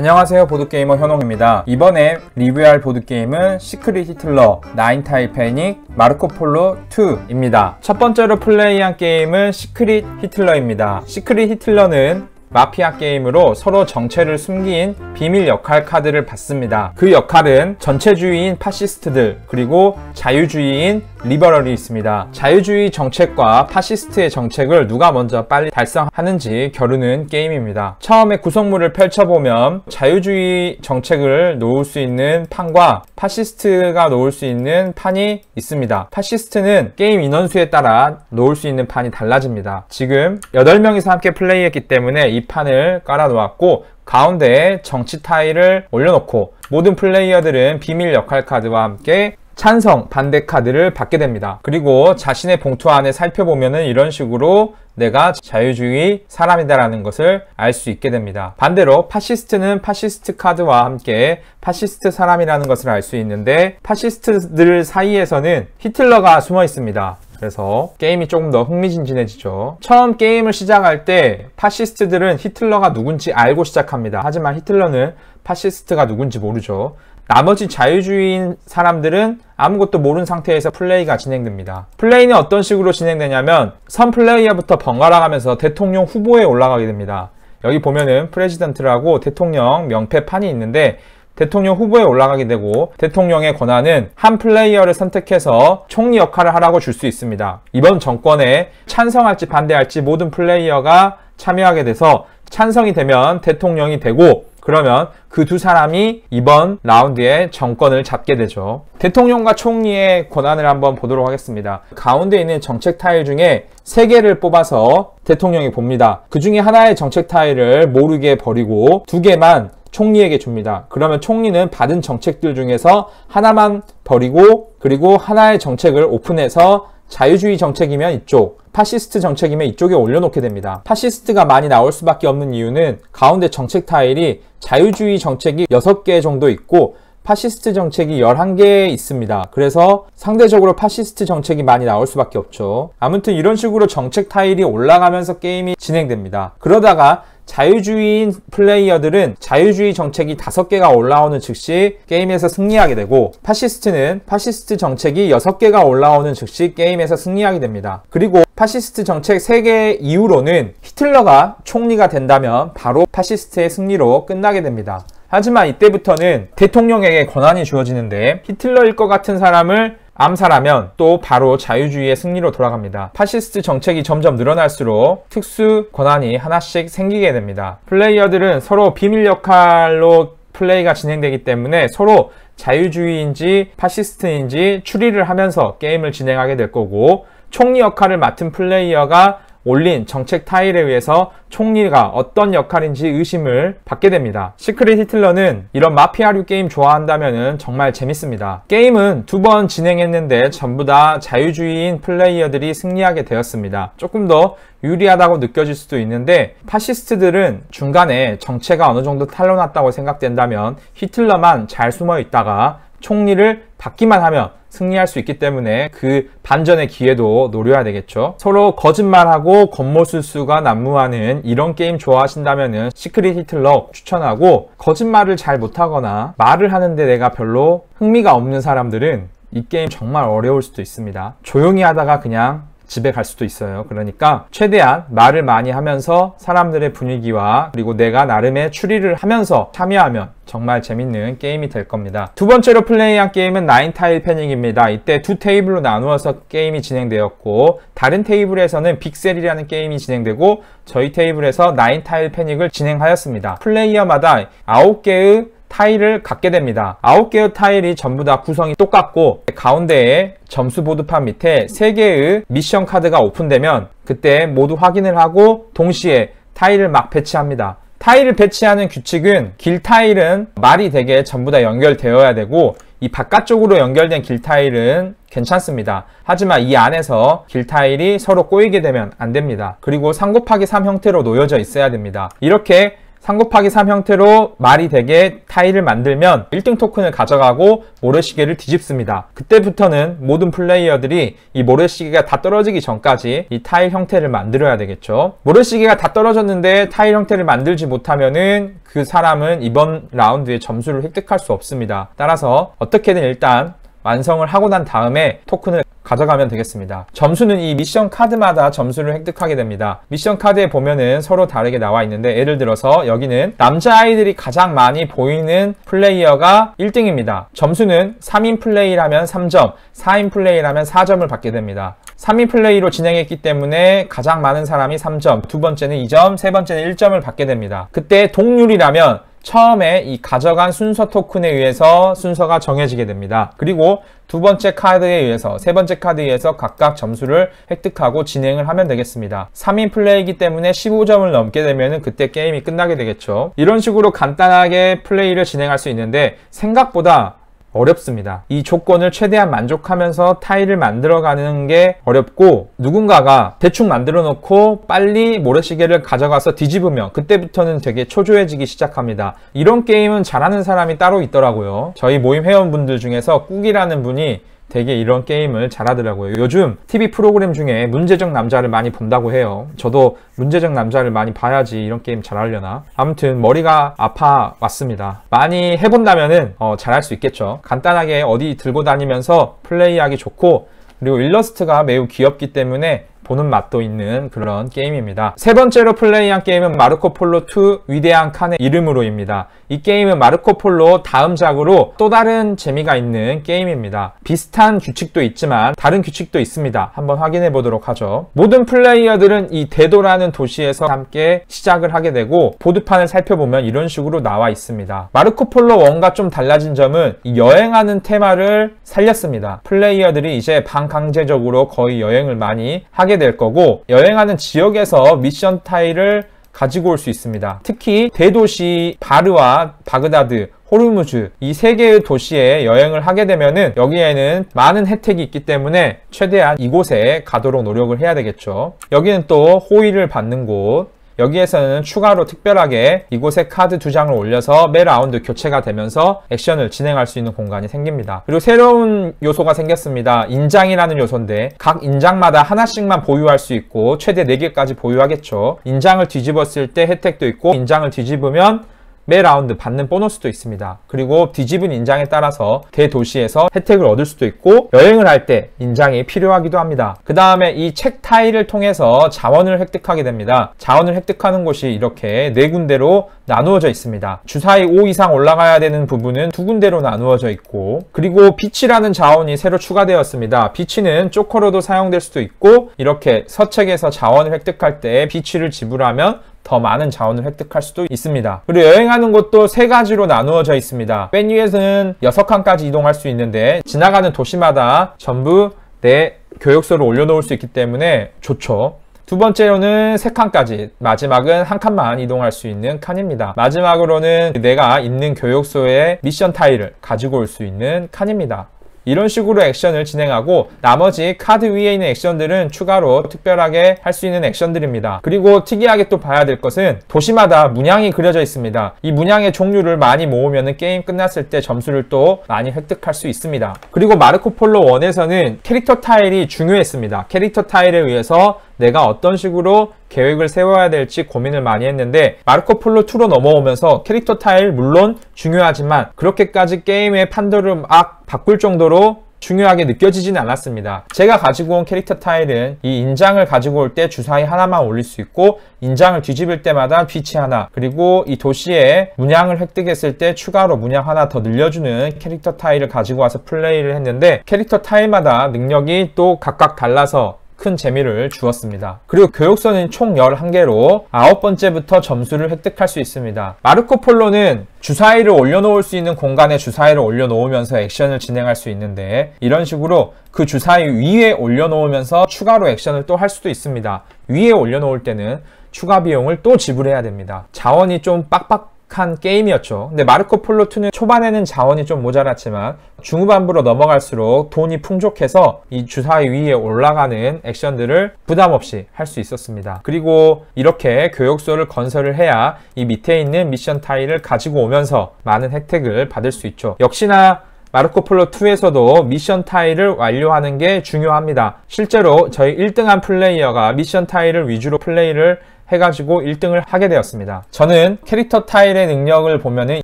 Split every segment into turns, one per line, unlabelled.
안녕하세요 보드게이머 현홍입니다 이번에 리뷰할 보드게임은 시크릿 히틀러, 나인타이 패닉, 마르코폴로 2입니다 첫 번째로 플레이한 게임은 시크릿 히틀러입니다 시크릿 히틀러는 마피아 게임으로 서로 정체를 숨긴 비밀 역할 카드를 받습니다. 그 역할은 전체주의인 파시스트들 그리고 자유주의인 리버럴이 있습니다. 자유주의 정책과 파시스트의 정책을 누가 먼저 빨리 달성하는지 겨루는 게임입니다. 처음에 구성물을 펼쳐보면 자유주의 정책을 놓을 수 있는 판과 파시스트가 놓을 수 있는 판이 있습니다. 파시스트는 게임 인원수에 따라 놓을 수 있는 판이 달라집니다. 지금 8명이서 함께 플레이했기 때문에 이 판을 깔아놓았고 가운데에 정치 타일을 올려놓고 모든 플레이어들은 비밀 역할 카드와 함께 찬성, 반대 카드를 받게 됩니다. 그리고 자신의 봉투 안에 살펴보면은 이런 식으로 내가 자유주의 사람이다라는 것을 알 수 있게 됩니다. 반대로 파시스트는 파시스트 카드와 함께 파시스트 사람이라는 것을 알 수 있는데 파시스트들 사이에서는 히틀러가 숨어 있습니다. 그래서 게임이 조금 더 흥미진진해지죠. 처음 게임을 시작할 때 파시스트들은 히틀러가 누군지 알고 시작합니다. 하지만 히틀러는 파시스트가 누군지 모르죠. 나머지 자유주의인 사람들은 아무것도 모르는 상태에서 플레이가 진행됩니다. 플레이는 어떤 식으로 진행되냐면 선 플레이어부터 번갈아 가면서 대통령 후보에 올라가게 됩니다. 여기 보면은 프레지던트라고 대통령 명패판이 있는데 대통령 후보에 올라가게 되고 대통령의 권한은 한 플레이어를 선택해서 총리 역할을 하라고 줄 수 있습니다. 이번 정권에 찬성할지 반대할지 모든 플레이어가 참여하게 돼서 찬성이 되면 대통령이 되고 그러면 그 두 사람이 이번 라운드에 정권을 잡게 되죠. 대통령과 총리의 권한을 한번 보도록 하겠습니다. 가운데 있는 정책 타일 중에 세 개를 뽑아서 대통령이 봅니다. 그 중에 하나의 정책 타일을 모르게 버리고 두 개만 총리에게 줍니다. 그러면 총리는 받은 정책들 중에서 하나만 버리고 그리고 하나의 정책을 오픈해서 자유주의 정책이면 이쪽, 파시스트 정책이면 이쪽에 올려놓게 됩니다. 파시스트가 많이 나올 수밖에 없는 이유는 가운데 정책 타일이 자유주의 정책이 6개 정도 있고 파시스트 정책이 11개 있습니다. 그래서 상대적으로 파시스트 정책이 많이 나올 수밖에 없죠. 아무튼 이런 식으로 정책 타일이 올라가면서 게임이 진행됩니다. 그러다가 자유주의인 플레이어들은 자유주의 정책이 5개가 올라오는 즉시 게임에서 승리하게 되고 파시스트는 파시스트 정책이 6개가 올라오는 즉시 게임에서 승리하게 됩니다. 그리고 파시스트 정책 3개 이후로는 히틀러가 총리가 된다면 바로 파시스트의 승리로 끝나게 됩니다. 하지만 이때부터는 대통령에게 권한이 주어지는데 히틀러일 것 같은 사람을 암살하면 또 바로 자유주의의 승리로 돌아갑니다. 파시스트 정책이 점점 늘어날수록 특수 권한이 하나씩 생기게 됩니다. 플레이어들은 서로 비밀 역할로 플레이가 진행되기 때문에 서로 자유주의인지 파시스트인지 추리를 하면서 게임을 진행하게 될 거고 총리 역할을 맡은 플레이어가 올린 정책 타일에 의해서 총리가 어떤 역할인지 의심을 받게 됩니다. 시크릿 히틀러는 이런 마피아류 게임 좋아한다면 정말 재밌습니다. 게임은 두 번 진행했는데 전부 다 자유주의인 플레이어들이 승리하게 되었습니다. 조금 더 유리하다고 느껴질 수도 있는데 파시스트들은 중간에 정체가 어느 정도 탈로났다고 생각된다면 히틀러만 잘 숨어 있다가 총리를 받기만 하면 승리할 수 있기 때문에 그 반전의 기회도 노려야 되겠죠. 서로 거짓말하고 겉모술수가 난무하는 이런 게임 좋아하신다면 시크릿 히틀러 추천하고 거짓말을 잘 못하거나 말을 하는데 내가 별로 흥미가 없는 사람들은 이 게임 정말 어려울 수도 있습니다. 조용히 하다가 그냥 집에 갈 수도 있어요. 그러니까 최대한 말을 많이 하면서 사람들의 분위기와 그리고 내가 나름의 추리를 하면서 참여하면 정말 재밌는 게임이 될 겁니다. 두 번째로 플레이한 게임은 나인타일 패닉입니다. 이때 두 테이블로 나누어서 게임이 진행되었고 다른 테이블에서는 빅셀이라는 게임이 진행되고 저희 테이블에서 나인타일 패닉을 진행하였습니다. 플레이어마다 9개의 타일을 갖게 됩니다. 9개의 타일이 전부 다 구성이 똑같고 가운데에 점수 보드판 밑에 3개의 미션 카드가 오픈되면 그때 모두 확인을 하고 동시에 타일을 막 배치합니다. 타일을 배치하는 규칙은 길 타일은 말이 되게 전부 다 연결되어야 되고 이 바깥쪽으로 연결된 길 타일은 괜찮습니다. 하지만 이 안에서 길 타일이 서로 꼬이게 되면 안 됩니다. 그리고 상 곱하기 3 형태로 놓여져 있어야 됩니다. 이렇게 3 곱하기 3 형태로 말이 되게 타일을 만들면 1등 토큰을 가져가고 모래시계를 뒤집습니다. 그때부터는 모든 플레이어들이 이 모래시계가 다 떨어지기 전까지 이 타일 형태를 만들어야 되겠죠. 모래시계가 다 떨어졌는데 타일 형태를 만들지 못하면은 그 사람은 이번 라운드에 점수를 획득할 수 없습니다. 따라서 어떻게든 일단 완성을 하고 난 다음에 토큰을 가져가면 되겠습니다. 점수는 이 미션 카드마다 점수를 획득하게 됩니다. 미션 카드에 보면은 서로 다르게 나와 있는데 예를 들어서 여기는 남자아이들이 가장 많이 보이는 플레이어가 1등입니다. 점수는 3인 플레이라면 3점, 4인 플레이라면 4점을 받게 됩니다. 3인 플레이로 진행했기 때문에 가장 많은 사람이 3점, 두 번째는 2점, 세 번째는 1점을 받게 됩니다. 그때 동률이라면 처음에 이 가져간 순서 토큰에 의해서 순서가 정해지게 됩니다. 그리고 두 번째 카드에 의해서 세 번째 카드에 의해서 각각 점수를 획득하고 진행을 하면 되겠습니다. 3인 플레이이기 때문에 15점을 넘게 되면 그때 게임이 끝나게 되겠죠. 이런 식으로 간단하게 플레이를 진행할 수 있는데 생각보다 어렵습니다. 이 조건을 최대한 만족하면서 타일을 만들어가는 게 어렵고 누군가가 대충 만들어 놓고 빨리 모래시계를 가져가서 뒤집으면 그때부터는 되게 초조해지기 시작합니다. 이런 게임은 잘하는 사람이 따로 있더라고요. 저희 모임 회원분들 중에서 꾹이라는 분이 되게 이런 게임을 잘하더라고요. 요즘 TV 프로그램 중에 문제적 남자를 많이 본다고 해요. 저도 문제적 남자를 많이 봐야지 이런 게임 잘하려나. 아무튼 머리가 아파 왔습니다. 많이 해본다면 어, 잘할 수 있겠죠. 간단하게 어디 들고 다니면서 플레이하기 좋고 그리고 일러스트가 매우 귀엽기 때문에 보는 맛도 있는 그런 게임입니다. 세 번째로 플레이한 게임은 마르코 폴로 2 위대한 칸의 이름으로입니다. 이 게임은 마르코 폴로 다음 작으로 또 다른 재미가 있는 게임입니다. 비슷한 규칙도 있지만 다른 규칙도 있습니다. 한번 확인해 보도록 하죠. 모든 플레이어들은 이 대도라는 도시에서 함께 시작을 하게 되고 보드판을 살펴보면 이런 식으로 나와 있습니다. 마르코 폴로 1과 좀 달라진 점은 여행하는 테마를 살렸습니다. 플레이어들이 이제 반강제적으로 거의 여행을 많이 하게 될 거고 여행하는 지역에서 미션 타일을 가지고 올 수 있습니다. 특히 대도시 바르와 바그다드, 호르무즈 이 세 개의 도시에 여행을 하게 되면은 여기에는 많은 혜택이 있기 때문에 최대한 이곳에 가도록 노력을 해야 되겠죠. 여기는 또 호의를 받는 곳, 여기에서는 추가로 특별하게 이곳에 카드 두 장을 올려서 매 라운드 교체가 되면서 액션을 진행할 수 있는 공간이 생깁니다. 그리고 새로운 요소가 생겼습니다. 인장이라는 요소인데 각 인장마다 하나씩만 보유할 수 있고 최대 4개까지 보유하겠죠. 인장을 뒤집었을 때 혜택도 있고 인장을 뒤집으면 매 라운드 받는 보너스도 있습니다. 그리고 뒤집은 인장에 따라서 대도시에서 혜택을 얻을 수도 있고 여행을 할 때 인장이 필요하기도 합니다. 그 다음에 이 책 타일을 통해서 자원을 획득하게 됩니다. 자원을 획득하는 곳이 이렇게 네 군데로 나누어져 있습니다. 주사위 5 이상 올라가야 되는 부분은 두 군데로 나누어져 있고 그리고 비치라는 자원이 새로 추가되었습니다. 비치는 쪼커로도 사용될 수도 있고 이렇게 서책에서 자원을 획득할 때비치를 지불하면 더 많은 자원을 획득할 수도 있습니다. 그리고 여행하는 곳도 세 가지로 나누어져 있습니다. 맨 위에서는 6칸까지 이동할 수 있는데 지나가는 도시마다 전부 내 교육소를 올려놓을 수 있기 때문에 좋죠. 두 번째로는 3 칸까지, 마지막은 한 칸만 이동할 수 있는 칸입니다. 마지막으로는 내가 있는 교육소의 미션 타일을 가지고 올 수 있는 칸입니다. 이런 식으로 액션을 진행하고 나머지 카드 위에 있는 액션들은 추가로 특별하게 할 수 있는 액션들입니다. 그리고 특이하게 또 봐야 될 것은 도시마다 문양이 그려져 있습니다. 이 문양의 종류를 많이 모으면 게임 끝났을 때 점수를 또 많이 획득할 수 있습니다. 그리고 마르코폴로 1에서는 캐릭터 타일이 중요했습니다. 캐릭터 타일에 의해서 내가 어떤 식으로 계획을 세워야 될지 고민을 많이 했는데 마르코 폴로 2로 넘어오면서 캐릭터 타일 물론 중요하지만 그렇게까지 게임의 판도를 막 바꿀 정도로 중요하게 느껴지진 않았습니다. 제가 가지고 온 캐릭터 타일은 이 인장을 가지고 올 때 주사위 하나만 올릴 수 있고 인장을 뒤집을 때마다 빛이 하나 그리고 이 도시에 문양을 획득했을 때 추가로 문양 하나 더 늘려주는 캐릭터 타일을 가지고 와서 플레이를 했는데 캐릭터 타일마다 능력이 또 각각 달라서 큰 재미를 주었습니다. 그리고 교육선는총 11개로 아홉 번째부터 점수를 획득할 수 있습니다. 마르코 폴로는 주사위를 올려놓을 수 있는 공간에 주사위를 올려놓으면서 액션을 진행할 수 있는데 이런 식으로 그 주사위 위에 올려놓으면서 추가로 액션을 또 할 수도 있습니다. 위에 올려놓을 때는 추가 비용을 또 지불해야 됩니다. 자원이 좀 빡빡 한 게임이었죠. 근데 마르코 폴로 2는 초반에는 자원이 좀 모자랐지만 중후반부로 넘어갈수록 돈이 풍족해서 이 주사위 위에 올라가는 액션들을 부담 없이 할 수 있었습니다. 그리고 이렇게 교육소를 건설을 해야 이 밑에 있는 미션 타일을 가지고 오면서 많은 혜택을 받을 수 있죠. 역시나 마르코 폴로 2에서도 미션 타일을 완료하는 게 중요합니다. 실제로 저희 1등한 플레이어가 미션 타일을 위주로 플레이를 해가지고 1등을 하게 되었습니다. 저는 캐릭터 타일의 능력을 보면은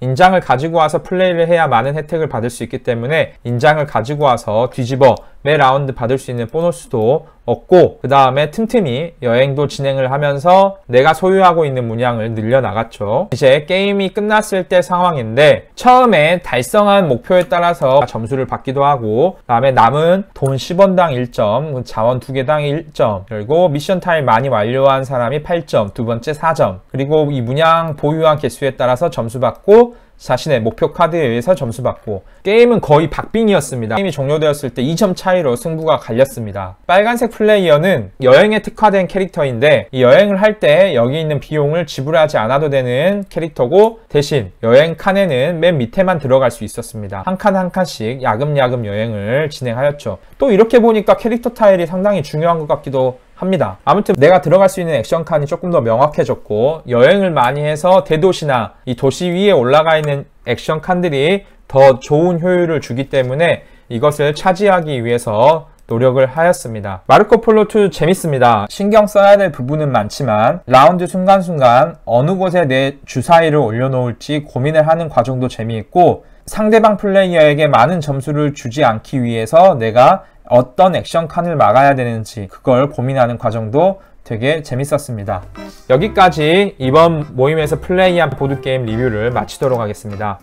인장을 가지고 와서 플레이를 해야 많은 혜택을 받을 수 있기 때문에 인장을 가지고 와서 뒤집어 매 라운드 받을 수 있는 보너스도 얻고 그 다음에 틈틈이 여행도 진행을 하면서 내가 소유하고 있는 문양을 늘려나갔죠. 이제 게임이 끝났을 때 상황인데 처음에 달성한 목표에 따라서 점수를 받기도 하고 그 다음에 남은 돈 10원당 1점, 그 자원 2개당 1점 그리고 미션 타임 많이 완료한 사람이 8점, 두 번째 4점 그리고 이 문양 보유한 개수에 따라서 점수 받고 자신의 목표 카드에 의해서 점수 받고 게임은 거의 박빙이었습니다. 게임이 종료되었을 때 2점 차이로 승부가 갈렸습니다. 빨간색 플레이어는 여행에 특화된 캐릭터인데 이 여행을 할 때 여기 있는 비용을 지불하지 않아도 되는 캐릭터고 대신 여행 칸에는 맨 밑에만 들어갈 수 있었습니다. 한 칸한 한 칸씩 야금야금 여행을 진행하였죠. 또 이렇게 보니까 캐릭터 타일이 상당히 중요한 것 같기도 합니다. 아무튼 내가 들어갈 수 있는 액션 칸이 조금 더 명확해졌고 여행을 많이 해서 대도시나 이 도시 위에 올라가 있는 액션 칸들이 더 좋은 효율을 주기 때문에 이것을 차지하기 위해서 노력을 하였습니다. 마르코 폴로 2 재밌습니다. 신경 써야 될 부분은 많지만 라운드 순간순간 어느 곳에 내 주사위를 올려놓을지 고민을 하는 과정도 재미있고 상대방 플레이어에게 많은 점수를 주지 않기 위해서 내가 어떤 액션 칸을 막아야 되는지 그걸 고민하는 과정도 되게 재밌었습니다. 여기까지 이번 모임에서 플레이한 보드게임 리뷰를 마치도록 하겠습니다.